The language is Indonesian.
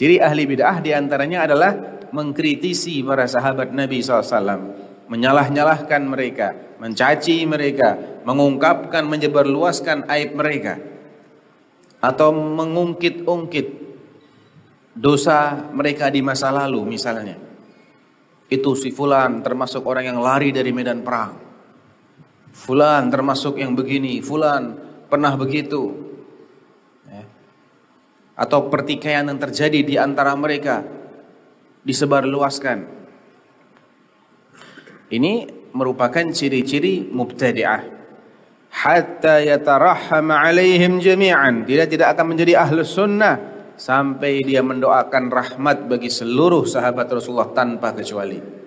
Ciri ahli bid'ah diantaranya adalah mengkritisi para sahabat Nabi SAW. Menyalah-nyalahkan mereka, mencaci mereka, mengungkapkan, menyebarluaskan aib mereka. Atau mengungkit-ungkit dosa mereka di masa lalu misalnya. Itu si Fulan termasuk orang yang lari dari medan perang. Fulan termasuk yang begini, Fulan pernah begitu, atau pertikaian yang terjadi di antara mereka disebarluaskan. Ini merupakan ciri-ciri mubtadi'ah. Hatta yatarahham alaihim jami'an. Dia tidak akan menjadi ahlus sunnah sampai dia mendoakan rahmat bagi seluruh sahabat Rasulullah tanpa kecuali.